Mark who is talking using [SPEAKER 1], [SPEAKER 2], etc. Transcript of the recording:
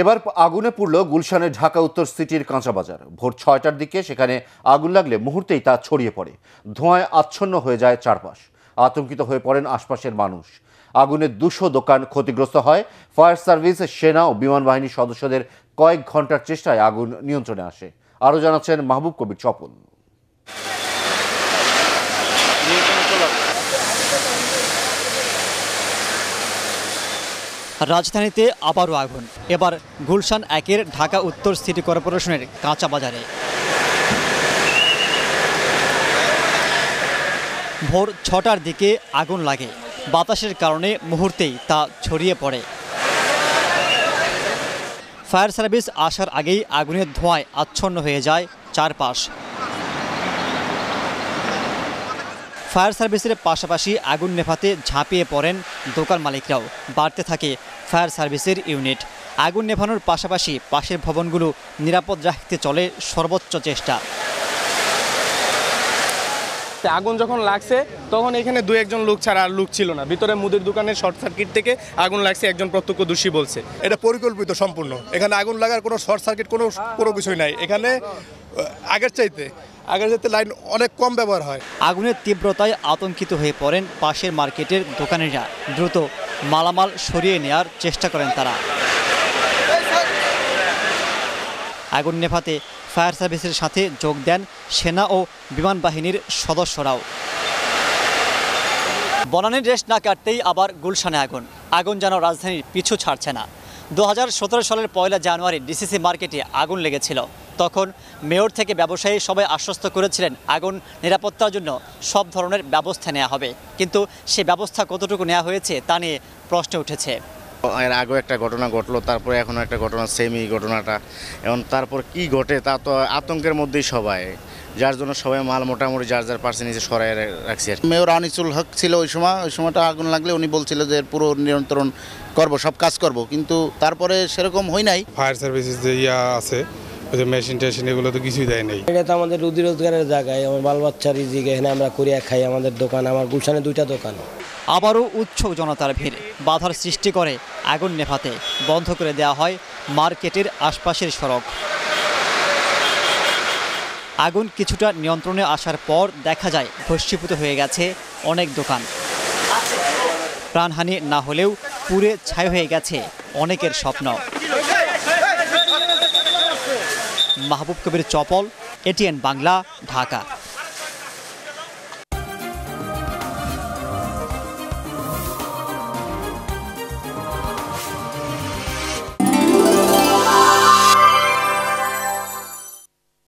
[SPEAKER 1] এবার আগুনে পুড়ল গুলশানের ঢাকা উত্তর সিটির কাঁচাবাজার ভোর ছয়টার দিকে সেখানে আগুন লাগলে মুহূর্তেই তা ছড়িয়ে পড়ে ধোঁয়ায় আচ্ছন্ন হয়ে যায় চারপাশ আতঙ্কিত হয়ে পড়েন আশপাশের মানুষ আগুনে দুশো দোকান ক্ষতিগ্রস্ত হয় ফায়ার সার্ভিস সেনা ও বিমান বাহিনীর সদস্যদের কয়েক ঘন্টার চেষ্টায় আগুন নিয়ন্ত্রণে আসে আরও জানাচ্ছেন মাহবুব কবির চপল রাজধানীতে আবারও আগুন এবার গুলশান একের ঢাকা উত্তর সিটি কর্পোরেশনের কাঁচা বাজারে ভোর ছটার দিকে আগুন লাগে বাতাসের কারণে মুহূর্তেই তা ছড়িয়ে পড়ে ফায়ার সার্ভিস আসার আগেই আগুনের ধোঁয়ায় আচ্ছন্ন হয়ে যায় চারপাশ ফায়ার সার্ভিসের পাশাপাশি আগুন নেভাতে ঝাঁপিয়ে পড়েন দোকান মালিকরাও বাড়তে থাকে ফায়ার সার্ভিসের ইউনিট আগুন নেভানোর পাশাপাশি পাশের ভবনগুলো নিরাপদ রাখতে চলে সর্বোচ্চ চেষ্টা লাগছে আগুন যখন লাগছে তখন এখানে দু একজন লোক ছাড়া আর লোক ছিল না ভিতরে মুদির দোকানের শর্ট সার্কিট থেকে আগুন লাগছে একজন প্রত্যক্ষ দোষী বলছে এটা পরিকল্পিত সম্পূর্ণ এখানে আগুন লাগার কোনো শর্ট সার্কিট কোনো কোনো কিছুই নাই এখানে আগের চাইতে আগের চাইতে লাইন অনেক কম ব্যবহার হয় আগুনের তীব্রতায় আতঙ্কিত হয়ে পড়েন পাশের মার্কেটের দোকানিরা দ্রুত মালামাল সরিয়ে নেয়ার চেষ্টা করেন তারা আগুন নেভাতে ফায়ার সার্ভিসের সাথে যোগ দেন সেনা ও বিমান বাহিনীর সদস্যরাও বনানীর রেস্ট না কাটতেই আবার গুলশানে আগুন আগুন যেন রাজধানীর পিছু ছাড়ছে না দু সালের পয়লা জানুয়ারি ডিসিসি মার্কেটে আগুন লেগেছিল তখন মেয়র থেকে ব্যবসায়ী সবাই আশ্বস্ত করেছিলেন আগুন নিরাপত্তার জন্য সব ধরনের ব্যবস্থা নেওয়া হবে কিন্তু সে ব্যবস্থা কতটুকু নেওয়া হয়েছে তা নিয়ে প্রশ্ন উঠেছে এর আগেও একটা ঘটনা ঘটলো তারপরে এখনও একটা ঘটনা সেমি ঘটনাটা এবং তারপর কি ঘটে তা তো আতঙ্কের মধ্যেই সবাই যার জন্য সবাই মাল মোটামুটি যার যার পার্সে নিচে সরাই রাখছি আর মেয়র আনিসুল হক ছিল ওই সময় ওই সময়টা আগুন লাগলে উনি বলছিল যে পুরো নিয়ন্ত্রণ করব সব কাজ করব কিন্তু তারপরে সেরকম হই নাই ফায়ার সার্ভিসেস যে ইয়া আছে মেশিন টেশিন এগুলো তো কিছুই দেয় নাই এটা তো আমাদের রুদি রোজগারের জায়গায় আমার বাল বাচ্চার ইজিকে এখানে আমরা করিয়া খাই আমাদের দোকান আমার গুলশানে দুইটা দোকান আবারও উৎসব জনতার ভিড় বাধার সৃষ্টি করে আগুন নেভাতে বন্ধ করে দেয়া হয় মার্কেটের আশপাশের সড়ক আগুন কিছুটা নিয়ন্ত্রণে আসার পর দেখা যায় ভস্মীভূত হয়ে গেছে অনেক দোকান প্রাণহানি না হলেও পুরে ছাই হয়ে গেছে অনেকের স্বপ্ন মাহবুব কবির চপল এটিএন বাংলা ঢাকা